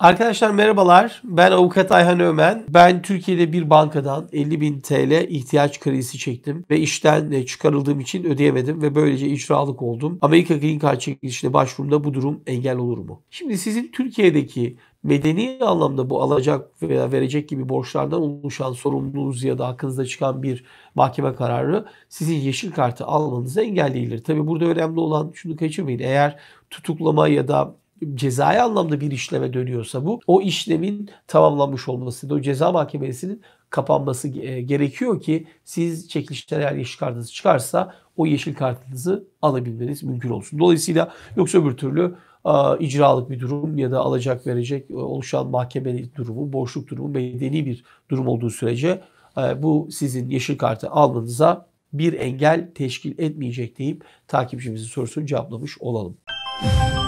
Arkadaşlar merhabalar. Ben avukat Ayhan Ömen. Ben Türkiye'de bir bankadan 50 bin TL ihtiyaç kredisi çektim ve işten e, çıkarıldığım için ödeyemedim ve böylece icralık oldum. Amerika Green Card çekilişine başvurumda bu durum engel olur mu? Şimdi sizin Türkiye'deki medeni anlamda bu alacak veya verecek gibi borçlardan oluşan sorumluluğunuz ya da hakkınızda çıkan bir mahkeme kararı sizin yeşil kartı almanızı engelleyebilir. Tabi burada önemli olan şunu kaçırmayın. Eğer tutuklama ya da cezai anlamda bir işleme dönüyorsa bu o işlemin tamamlanmış olması, o ceza mahkemesinin kapanması e, gerekiyor ki siz çekilişten eğer yeşil kartınız çıkarsa o yeşil kartınızı alabilmeniz mümkün olsun. Dolayısıyla yoksa öbür türlü icralık bir durum ya da alacak verecek e, oluşan mahkeme durumu, borçluk durumu medeni bir durum olduğu sürece e, bu sizin yeşil kartı almanıza bir engel teşkil etmeyecek deyip takipçimizin sorusunu cevaplamış olalım. Müzik